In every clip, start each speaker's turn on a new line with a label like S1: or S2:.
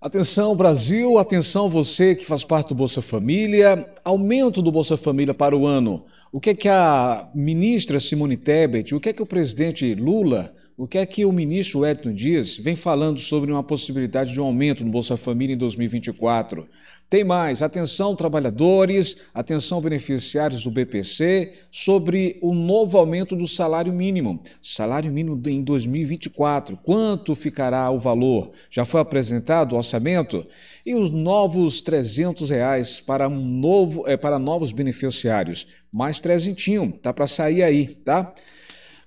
S1: Atenção Brasil, atenção você que faz parte do Bolsa Família. Aumento do Bolsa Família para o ano. O que é que a ministra Simone Tebet, o que é que o presidente Lula, o que é que o ministro Edson Dias vem falando sobre uma possibilidade de um aumento no Bolsa Família em 2024? Tem mais, atenção trabalhadores, atenção beneficiários do BPC sobre o novo aumento do salário mínimo. Salário mínimo em 2024, quanto ficará o valor? Já foi apresentado o orçamento? E os novos 300 reais para, um novo, é, para novos beneficiários? Mais trezentinho, tá para sair aí, tá?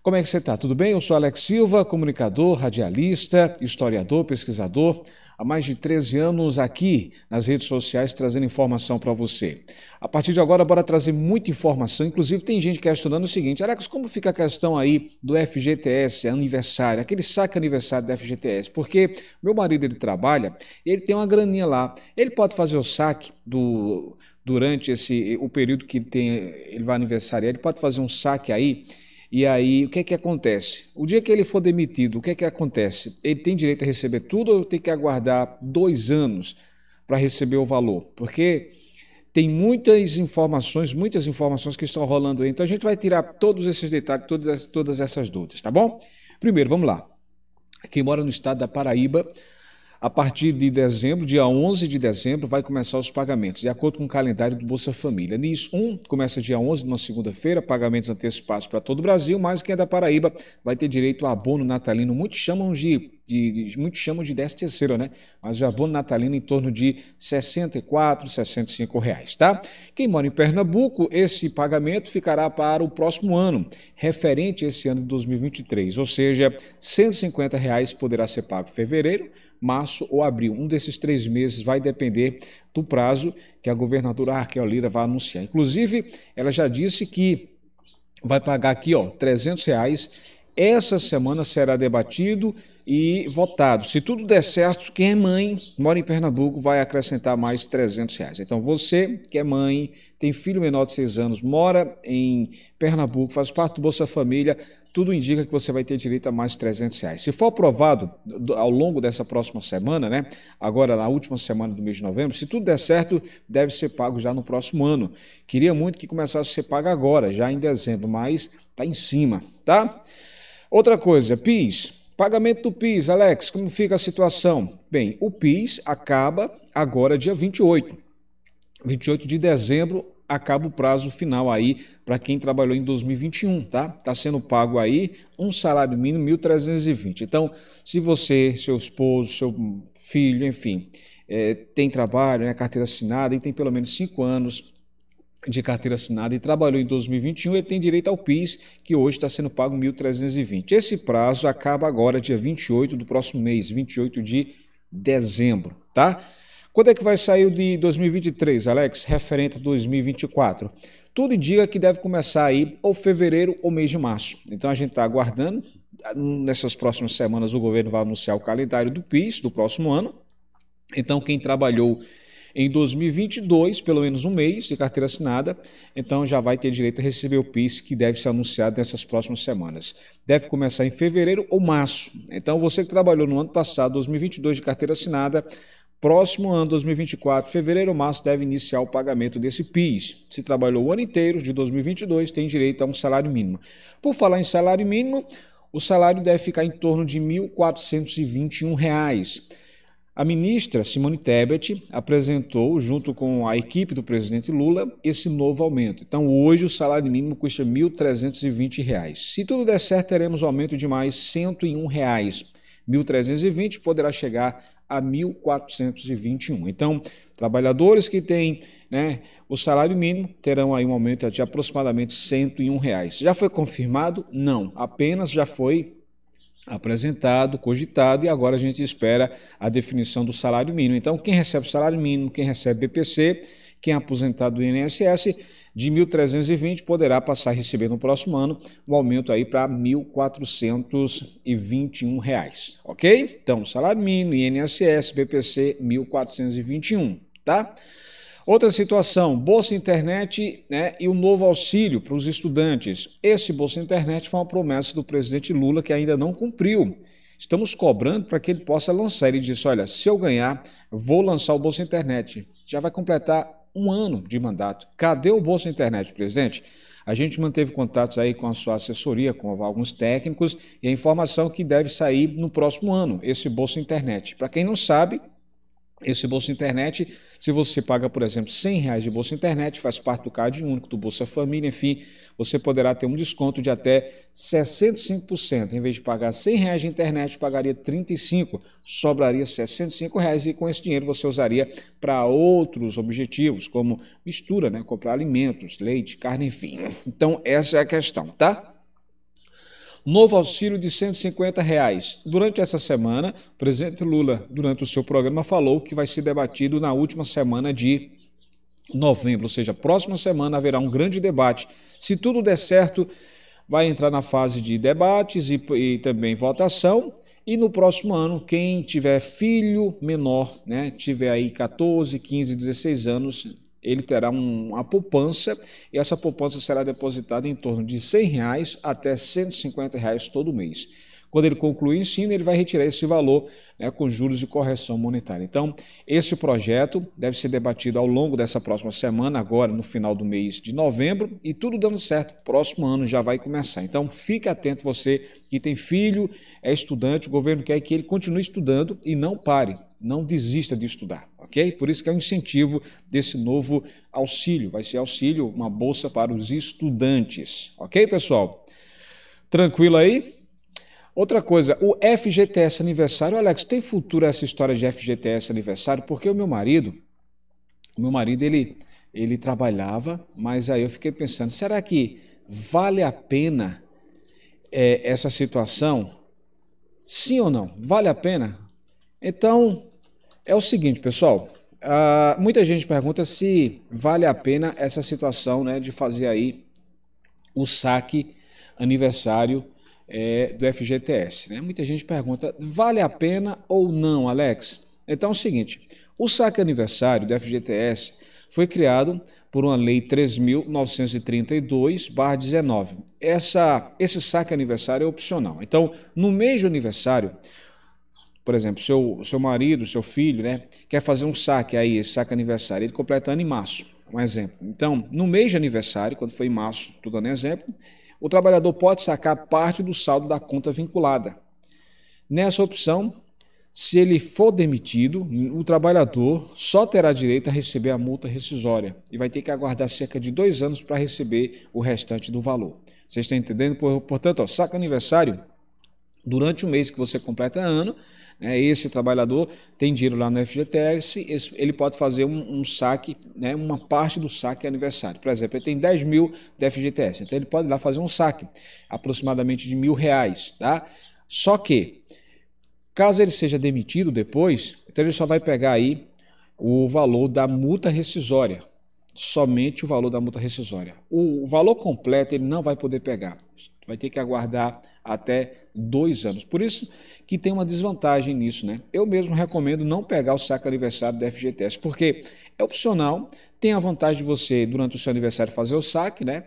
S1: Como é que você está? Tudo bem? Eu sou Alex Silva, comunicador, radialista, historiador, pesquisador. Há mais de 13 anos aqui nas redes sociais trazendo informação para você. A partir de agora, bora trazer muita informação. Inclusive, tem gente que está estudando o seguinte: Alex, como fica a questão aí do FGTS, aniversário, aquele saque aniversário do FGTS? Porque meu marido ele trabalha, ele tem uma graninha lá. Ele pode fazer o saque do durante esse o período que tem, ele vai aniversariar, ele pode fazer um saque aí e aí, o que é que acontece? O dia que ele for demitido, o que é que acontece? Ele tem direito a receber tudo ou tem que aguardar dois anos para receber o valor? Porque tem muitas informações, muitas informações que estão rolando aí. Então a gente vai tirar todos esses detalhes, todas, todas essas dúvidas, tá bom? Primeiro, vamos lá. Quem mora no estado da Paraíba, a partir de dezembro, dia 11 de dezembro, vai começar os pagamentos, de acordo com o calendário do Bolsa Família. NIS 1 começa dia 11, numa segunda-feira, pagamentos antecipados para todo o Brasil, mas quem é da Paraíba vai ter direito a abono natalino. Muitos chamam de de, de, muitos chamam de 13 terceiro, né? Mas o abono natalino em torno de 64, 65 reais, tá? Quem mora em Pernambuco, esse pagamento ficará para o próximo ano, referente a esse ano de 2023, ou seja, 150 reais poderá ser pago em fevereiro, março ou abril. Um desses três meses vai depender do prazo que a governadora Raquel Lira vai anunciar. Inclusive, ela já disse que vai pagar aqui, ó, 300 reais essa semana será debatido e votado. Se tudo der certo, quem é mãe, mora em Pernambuco, vai acrescentar mais 300 reais. Então você que é mãe, tem filho menor de 6 anos, mora em Pernambuco, faz parte do Bolsa Família, tudo indica que você vai ter direito a mais 300 reais. Se for aprovado ao longo dessa próxima semana, né? agora na última semana do mês de novembro, se tudo der certo, deve ser pago já no próximo ano. Queria muito que começasse a ser pago agora, já em dezembro, mas está em cima, tá? Outra coisa, PIS. Pagamento do PIS, Alex, como fica a situação? Bem, o PIS acaba agora dia 28. 28 de dezembro acaba o prazo final aí para quem trabalhou em 2021, tá? Tá sendo pago aí um salário mínimo 1.320. Então, se você, seu esposo, seu filho, enfim, é, tem trabalho, né, carteira assinada e tem pelo menos cinco anos de carteira assinada e trabalhou em 2021, ele tem direito ao PIS, que hoje está sendo pago 1.320. Esse prazo acaba agora, dia 28 do próximo mês, 28 de dezembro, tá? Quando é que vai sair o de 2023, Alex, referente a 2024? Tudo indica que deve começar aí ou fevereiro ou mês de março. Então a gente está aguardando. Nessas próximas semanas o governo vai anunciar o calendário do PIS do próximo ano. Então quem trabalhou em 2022, pelo menos um mês de carteira assinada, então já vai ter direito a receber o PIS, que deve ser anunciado nessas próximas semanas. Deve começar em fevereiro ou março. Então, você que trabalhou no ano passado, 2022, de carteira assinada, próximo ano, 2024, fevereiro ou março, deve iniciar o pagamento desse PIS. Se trabalhou o ano inteiro de 2022, tem direito a um salário mínimo. Por falar em salário mínimo, o salário deve ficar em torno de R$ 1.421. A ministra Simone Tebet apresentou, junto com a equipe do presidente Lula, esse novo aumento. Então, hoje, o salário mínimo custa R$ 1.320. Se tudo der certo, teremos um aumento de mais R$ 101. R$ 1.320 poderá chegar a 1.421. Então, trabalhadores que têm né, o salário mínimo terão aí um aumento de aproximadamente R$ 101. Já foi confirmado? Não, apenas já foi apresentado, cogitado, e agora a gente espera a definição do salário mínimo. Então, quem recebe salário mínimo, quem recebe BPC, quem é aposentado do INSS, de 1.320 poderá passar a receber no próximo ano um aumento aí para R$ 1.421, ok? Então, salário mínimo, INSS, BPC, 1.421, tá? Outra situação, Bolsa Internet né, e o um novo auxílio para os estudantes. Esse Bolsa Internet foi uma promessa do presidente Lula que ainda não cumpriu. Estamos cobrando para que ele possa lançar. Ele disse: Olha, se eu ganhar, vou lançar o Bolsa Internet. Já vai completar um ano de mandato. Cadê o Bolsa Internet, presidente? A gente manteve contatos aí com a sua assessoria, com alguns técnicos, e a informação que deve sair no próximo ano, esse Bolsa Internet. Para quem não sabe, esse Bolsa Internet, se você paga, por exemplo, 100 reais de Bolsa Internet, faz parte do CAD único, do Bolsa Família, enfim, você poderá ter um desconto de até 65%. Em vez de pagar 100 reais de internet, pagaria 35, sobraria 65 reais e com esse dinheiro você usaria para outros objetivos, como mistura, né? comprar alimentos, leite, carne, enfim. Então, essa é a questão, tá? novo auxílio de 150 reais. Durante essa semana, o presidente Lula, durante o seu programa, falou que vai ser debatido na última semana de novembro, ou seja, próxima semana haverá um grande debate. Se tudo der certo, vai entrar na fase de debates e, e também votação. E no próximo ano, quem tiver filho menor, né, tiver aí 14, 15, 16 anos, ele terá um, uma poupança e essa poupança será depositada em torno de R$ 100 reais até R$ 150 reais todo mês. Quando ele concluir o ensino, ele vai retirar esse valor né, com juros de correção monetária. Então, esse projeto deve ser debatido ao longo dessa próxima semana, agora no final do mês de novembro, e tudo dando certo, próximo ano já vai começar. Então, fique atento você que tem filho, é estudante, o governo quer que ele continue estudando e não pare não desista de estudar, ok? Por isso que é um incentivo desse novo auxílio, vai ser auxílio, uma bolsa para os estudantes, ok, pessoal? Tranquilo aí? Outra coisa, o FGTS aniversário, Alex, tem futuro essa história de FGTS aniversário? Porque o meu marido, o meu marido ele ele trabalhava, mas aí eu fiquei pensando, será que vale a pena é, essa situação? Sim ou não? Vale a pena? Então é o seguinte, pessoal. Uh, muita gente pergunta se vale a pena essa situação né, de fazer aí o saque aniversário é, do FGTS. Né? Muita gente pergunta, vale a pena ou não, Alex? Então é o seguinte, o saque aniversário do FGTS foi criado por uma lei 3.932/19. Essa, esse saque aniversário é opcional. Então, no mês de aniversário, por exemplo, seu, seu marido, seu filho, né, quer fazer um saque aí, esse saque aniversário, ele completa ano em março, um exemplo. Então, no mês de aniversário, quando foi em março, estou dando exemplo, o trabalhador pode sacar parte do saldo da conta vinculada. Nessa opção, se ele for demitido, o trabalhador só terá direito a receber a multa rescisória e vai ter que aguardar cerca de dois anos para receber o restante do valor. Vocês estão entendendo? Portanto, ó, saca aniversário, Durante o mês que você completa ano, né, esse trabalhador tem dinheiro lá no FGTS, ele pode fazer um, um, saque, né, uma parte do saque aniversário. Por exemplo, ele tem 10 mil do FGTS, então ele pode lá fazer um saque, aproximadamente de mil reais. Tá? Só que, caso ele seja demitido depois, então ele só vai pegar aí o valor da multa rescisória, somente o valor da multa rescisória. O valor completo ele não vai poder pegar, vai ter que aguardar até dois anos. Por isso que tem uma desvantagem nisso, né? Eu mesmo recomendo não pegar o saque aniversário da FGTS, porque é opcional, tem a vantagem de você, durante o seu aniversário, fazer o saque, né?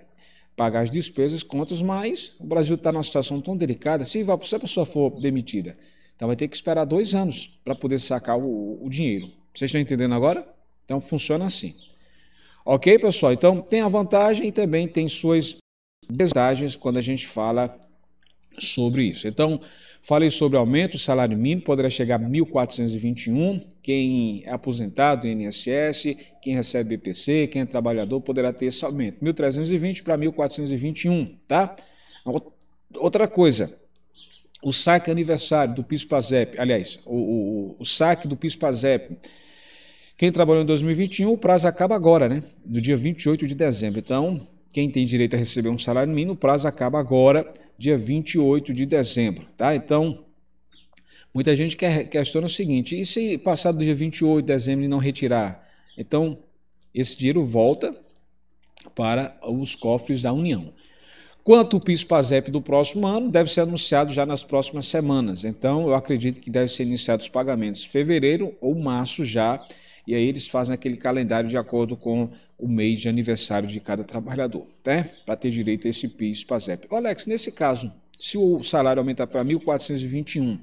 S1: Pagar as despesas, contas, mas o Brasil está numa situação tão delicada, se, vai, se a pessoa for demitida, então vai ter que esperar dois anos para poder sacar o, o dinheiro. Vocês estão entendendo agora? Então funciona assim. Ok, pessoal? Então tem a vantagem e também tem suas desvantagens quando a gente fala sobre isso. Então, falei sobre aumento, o salário mínimo poderá chegar a 1.421, quem é aposentado do INSS, quem recebe BPC, quem é trabalhador poderá ter esse aumento, 1.320 para 1.421, tá? Outra coisa, o saque aniversário do PIS-PASEP, aliás, o, o, o saque do PIS-PASEP, quem trabalhou em 2021, o prazo acaba agora, né? Do dia 28 de dezembro. Então, quem tem direito a receber um salário mínimo, o prazo acaba agora, dia 28 de dezembro, tá? Então, muita gente questiona o seguinte: e se passado do dia 28 de dezembro e não retirar? Então, esse dinheiro volta para os cofres da União. Quanto ao PIS-PASEP do próximo ano, deve ser anunciado já nas próximas semanas. Então, eu acredito que deve ser iniciados os pagamentos em fevereiro ou março já e aí eles fazem aquele calendário de acordo com o mês de aniversário de cada trabalhador, né? para ter direito a esse PIS, PASEP. Ô Alex, nesse caso, se o salário aumentar para 1.421,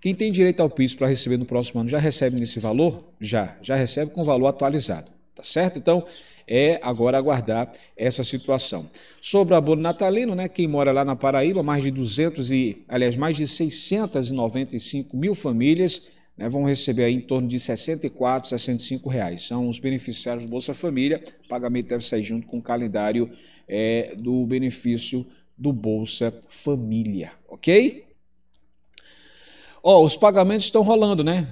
S1: quem tem direito ao PIS para receber no próximo ano já recebe nesse valor? Já, já recebe com o valor atualizado, tá certo? Então, é agora aguardar essa situação. Sobre o abono natalino, né, quem mora lá na Paraíba, mais de 200 e, aliás, mais de 695 mil famílias né, vão receber aí em torno de R$ 64, R$ 65. Reais. São os beneficiários do Bolsa Família. O pagamento deve sair junto com o calendário é, do benefício do Bolsa Família, ok? Ó, os pagamentos estão rolando, né?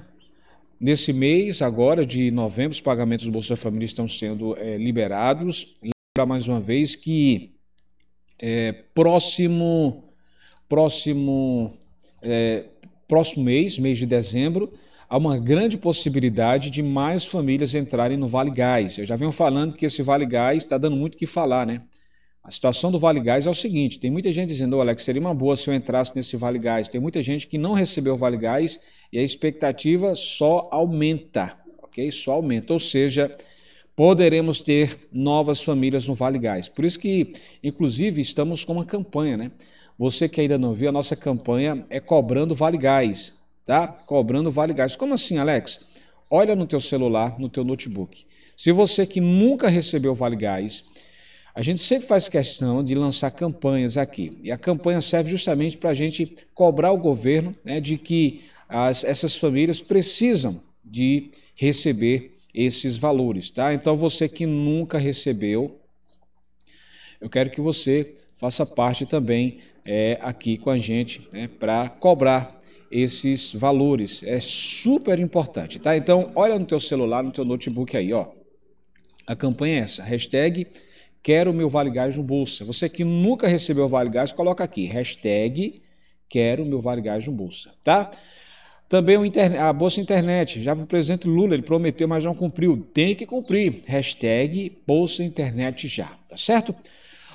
S1: Nesse mês, agora de novembro, os pagamentos do Bolsa Família estão sendo é, liberados. Lembrar mais uma vez que é, próximo, próximo é, próximo mês, mês de dezembro, há uma grande possibilidade de mais famílias entrarem no Vale Gás. Eu já venho falando que esse Vale Gás está dando muito o que falar, né? A situação do Vale Gás é o seguinte: tem muita gente dizendo, oh, Alex, seria uma boa se eu entrasse nesse Vale Gás. Tem muita gente que não recebeu o Vale Gás e a expectativa só aumenta, ok? Só aumenta. Ou seja, poderemos ter novas famílias no Vale Gás. Por isso que, inclusive, estamos com uma campanha, né? Você que ainda não viu, a nossa campanha é cobrando Vale Gás, tá? Cobrando Vale Gás. Como assim, Alex? Olha no teu celular, no teu notebook. Se você que nunca recebeu Vale Gás, a gente sempre faz questão de lançar campanhas aqui. E a campanha serve justamente para a gente cobrar o governo né, de que as, essas famílias precisam de receber esses valores, tá? Então você que nunca recebeu, eu quero que você faça parte também é, aqui com a gente né, para cobrar esses valores. É super importante, tá? Então, olha no teu celular, no teu notebook aí, ó. A campanha é essa, hashtag quero meu Vale Gás no Bolsa. Você que nunca recebeu Vale Gás, coloca aqui, hashtag quero meu Vale Gás no Bolsa, tá? Também o a Bolsa Internet, já o presidente Lula, ele prometeu, mas não cumpriu. Tem que cumprir, hashtag Bolsa Internet já, tá certo?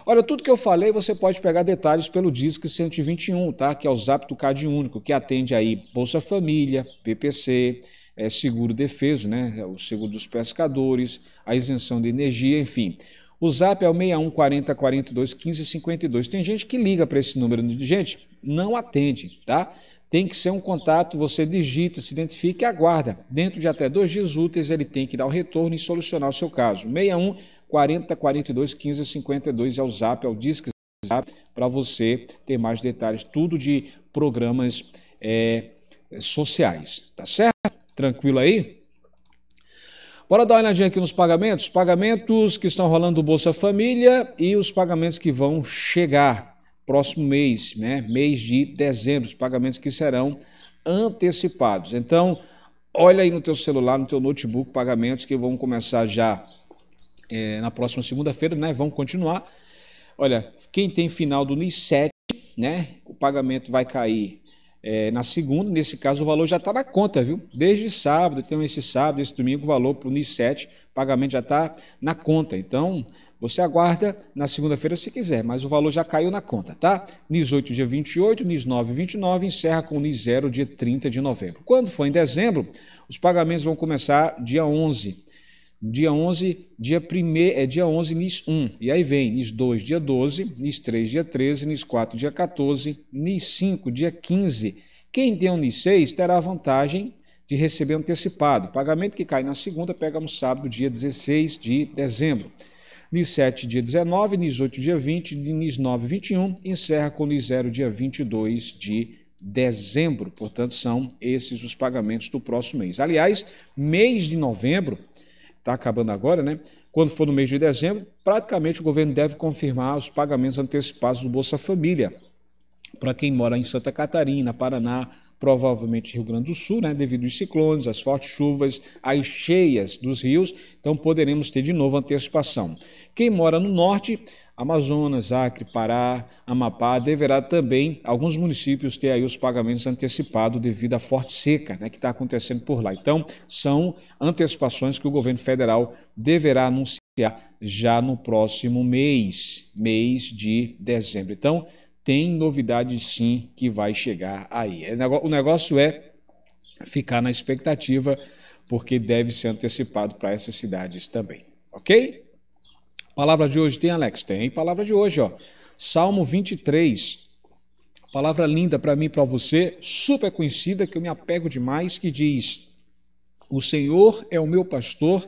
S1: Olha, tudo que eu falei, você pode pegar detalhes pelo DISC 121, tá? Que é o Zap do Cade Único, que atende aí Bolsa Família, PPC, é, seguro defeso, né? É o seguro dos pescadores, a isenção de energia, enfim. O Zap é o 61 40 42 15 52. Tem gente que liga para esse número, gente, não atende, tá? Tem que ser um contato, você digita, se identifica e aguarda. Dentro de até dois dias úteis, ele tem que dar o retorno e solucionar o seu caso. 61 40 42 15 52 é o zap, é o Disque Zap, para você ter mais detalhes, tudo de programas é, sociais. Tá certo? Tranquilo aí? Bora dar uma olhadinha aqui nos pagamentos. Pagamentos que estão rolando do Bolsa Família e os pagamentos que vão chegar próximo mês, né? Mês de dezembro, os pagamentos que serão antecipados. Então, olha aí no teu celular, no teu notebook, pagamentos que vão começar já é, na próxima segunda-feira, né? Vamos continuar. Olha, quem tem final do NIS 7, né? O pagamento vai cair é, na segunda, nesse caso o valor já está na conta, viu? Desde sábado, então esse sábado, esse domingo, o valor para o NIS 7, pagamento já está na conta. Então, você aguarda na segunda-feira se quiser, mas o valor já caiu na conta, tá? NIS 8, dia 28, NIS 9, 29, encerra com o NIS 0, dia 30 de novembro. Quando for em dezembro, os pagamentos vão começar dia 11 Dia 11, dia 1 é dia 11, NIS 1. E aí vem NIS 2, dia 12, NIS 3, dia 13, NIS 4, dia 14, NIS 5, dia 15. Quem tem um NIS 6 terá a vantagem de receber antecipado. Pagamento que cai na segunda, pega no sábado, dia 16 de dezembro. NIS 7, dia 19, NIS 8, dia 20, NIS 9, 21, encerra com NIS 0, dia 22 de dezembro. Portanto, são esses os pagamentos do próximo mês. Aliás, mês de novembro está acabando agora, né? Quando for no mês de dezembro, praticamente o governo deve confirmar os pagamentos antecipados do Bolsa Família para quem mora em Santa Catarina, Paraná, provavelmente Rio Grande do Sul, né, devido aos ciclones, às fortes chuvas, às cheias dos rios, então poderemos ter de novo antecipação. Quem mora no norte, Amazonas, Acre, Pará, Amapá, deverá também alguns municípios ter aí os pagamentos antecipados devido à forte seca né, que está acontecendo por lá. Então, são antecipações que o governo federal deverá anunciar já no próximo mês, mês de dezembro. Então, tem novidade sim que vai chegar aí. É o negócio é ficar na expectativa, porque deve ser antecipado para essas cidades também. Ok? Palavra de hoje tem, Alex? Tem palavra de hoje, ó. Salmo 23. Palavra linda para mim e para você, super conhecida, que eu me apego demais, que diz: O Senhor é o meu pastor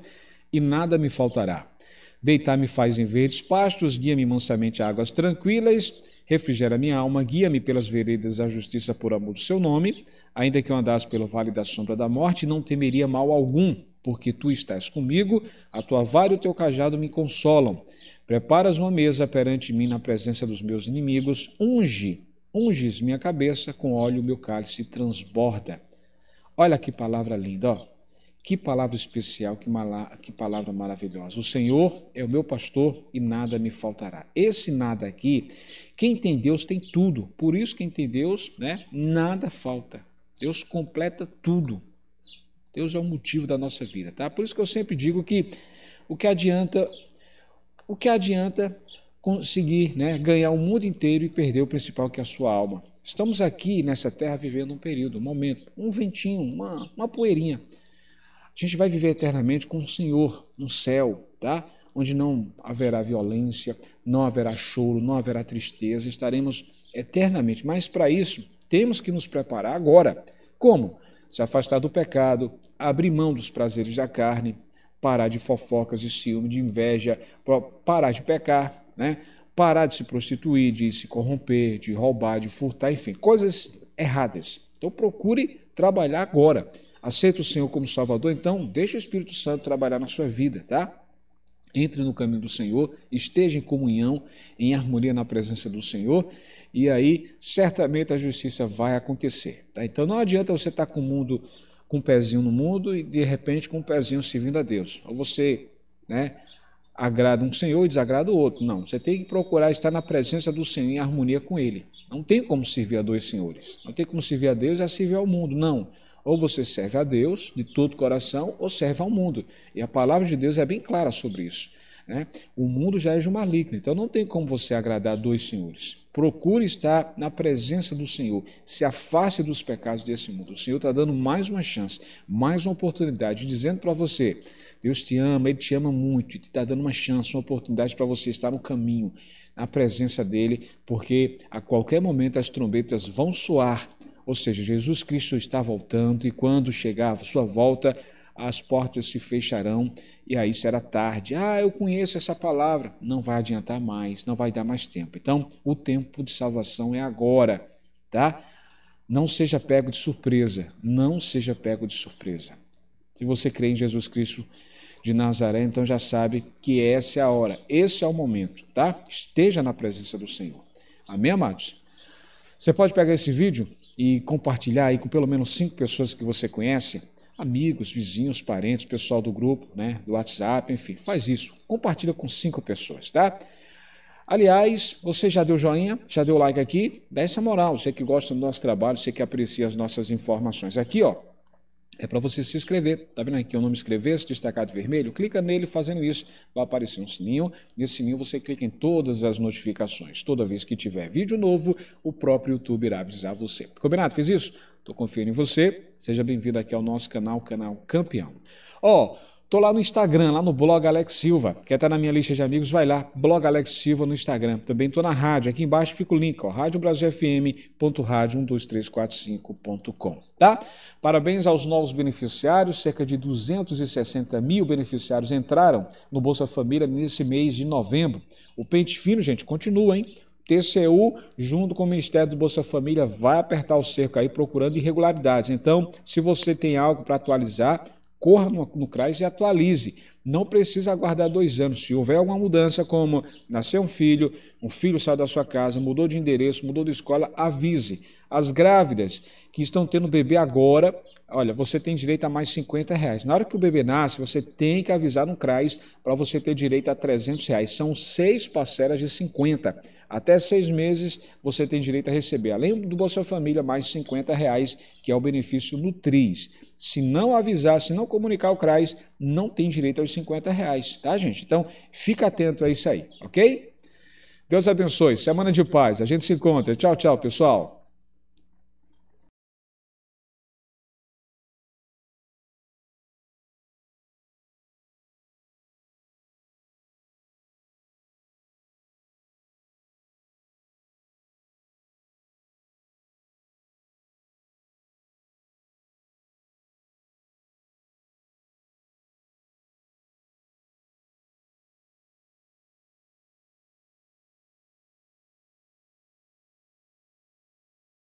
S1: e nada me faltará. Deitar-me faz em verdes pastos, guia-me mansamente a águas tranquilas, refrigera minha alma, guia-me pelas veredas da justiça por amor do seu nome. Ainda que eu andasse pelo vale da sombra da morte, não temeria mal algum, porque tu estás comigo, a tua vara e o teu cajado me consolam. Preparas uma mesa perante mim na presença dos meus inimigos, unge, unges minha cabeça com óleo, meu cálice transborda. Olha que palavra linda, ó. Que palavra especial, que, mala, que palavra maravilhosa. O Senhor é o meu pastor e nada me faltará. Esse nada aqui, quem tem Deus tem tudo. Por isso, quem tem Deus, né, nada falta. Deus completa tudo. Deus é o motivo da nossa vida, tá? Por isso que eu sempre digo que o que adianta, o que adianta conseguir né, ganhar o mundo inteiro e perder o principal que é a sua alma. Estamos aqui nessa terra vivendo um período, um momento, um ventinho, uma, uma poeirinha. A gente vai viver eternamente com o Senhor no céu, tá? Onde não haverá violência, não haverá choro, não haverá tristeza, estaremos eternamente. Mas para isso, temos que nos preparar agora. Como? Se afastar do pecado, abrir mão dos prazeres da carne, parar de fofocas, de ciúme, de inveja, parar de pecar, né? parar de se prostituir, de se corromper, de roubar, de furtar, enfim, coisas erradas. Então procure trabalhar agora aceita o Senhor como Salvador, então deixa o Espírito Santo trabalhar na sua vida, tá? Entre no caminho do Senhor, esteja em comunhão, em harmonia na presença do Senhor, e aí certamente a justiça vai acontecer. Tá? Então não adianta você estar tá com o mundo, com um pezinho no mundo e de repente com um pezinho servindo a Deus. Ou você, né? agrada um senhor e desagrada o outro. Não, você tem que procurar estar na presença do Senhor em harmonia com Ele. Não tem como servir a dois senhores. Não tem como servir a Deus e a servir ao mundo. Não. Ou você serve a Deus de todo o coração, ou serve ao mundo. E a palavra de Deus é bem clara sobre isso. Né? O mundo já é de um maligno, então não tem como você agradar dois senhores. Procure estar na presença do Senhor, se afaste dos pecados desse mundo. O Senhor está dando mais uma chance, mais uma oportunidade, dizendo para você: Deus te ama, Ele te ama muito, e te está dando uma chance, uma oportunidade para você estar no caminho, na presença dEle, porque a qualquer momento as trombetas vão soar ou seja, Jesus Cristo está voltando e quando chegar a sua volta, as portas se fecharão e aí será tarde. Ah, eu conheço essa palavra. Não vai adiantar mais, não vai dar mais tempo. Então, o tempo de salvação é agora, tá? Não seja pego de surpresa, não seja pego de surpresa. Se você crê em Jesus Cristo de Nazaré, então já sabe que essa é a hora, esse é o momento, tá? Esteja na presença do Senhor. Amém, amados? Você pode pegar esse vídeo e compartilhar aí com pelo menos cinco pessoas que você conhece, amigos, vizinhos, parentes, pessoal do grupo, né, do WhatsApp, enfim, faz isso. Compartilha com cinco pessoas, tá? Aliás, você já deu joinha, já deu like aqui? Dá essa moral, você que gosta do nosso trabalho, você que aprecia as nossas informações aqui, ó é para você se inscrever. Tá vendo aqui o nome inscrever-se, destacado vermelho? Clica nele fazendo isso. Vai aparecer um sininho. Nesse sininho você clica em todas as notificações. Toda vez que tiver vídeo novo, o próprio YouTube irá avisar você. Combinado? Fiz isso? Estou confiando em você. Seja bem-vindo aqui ao nosso canal, canal Campeão. Ó, oh, Tô lá no Instagram, lá no blog Alex Silva. Quer estar tá na minha lista de amigos? Vai lá, blog Alex Silva no Instagram. Também tô na rádio. Aqui embaixo fica o link, ó, radiobrasilfm.radio12345.com. Tá? Parabéns aos novos beneficiários, cerca de 260 mil beneficiários entraram no Bolsa Família nesse mês de novembro. O pente fino, gente, continua, hein? TCU, junto com o Ministério do Bolsa Família, vai apertar o cerco aí procurando irregularidades. Então, se você tem algo para atualizar, corra no, no CRAS e atualize não precisa aguardar dois anos. Se houver alguma mudança, como nascer um filho, um filho saiu da sua casa, mudou de endereço, mudou de escola, avise. As grávidas que estão tendo bebê agora, olha, você tem direito a mais 50 reais. Na hora que o bebê nasce, você tem que avisar no CRAS para você ter direito a 300 reais. São seis parcelas de 50. Até seis meses você tem direito a receber, além do Bolsa Família, mais 50 reais, que é o benefício Nutris. Se não avisar, se não comunicar o CRAS, não tem direito aos 50 reais, tá, gente? Então, fica atento a isso aí, ok? Deus abençoe. Semana de paz. A gente se encontra. Tchau, tchau, pessoal.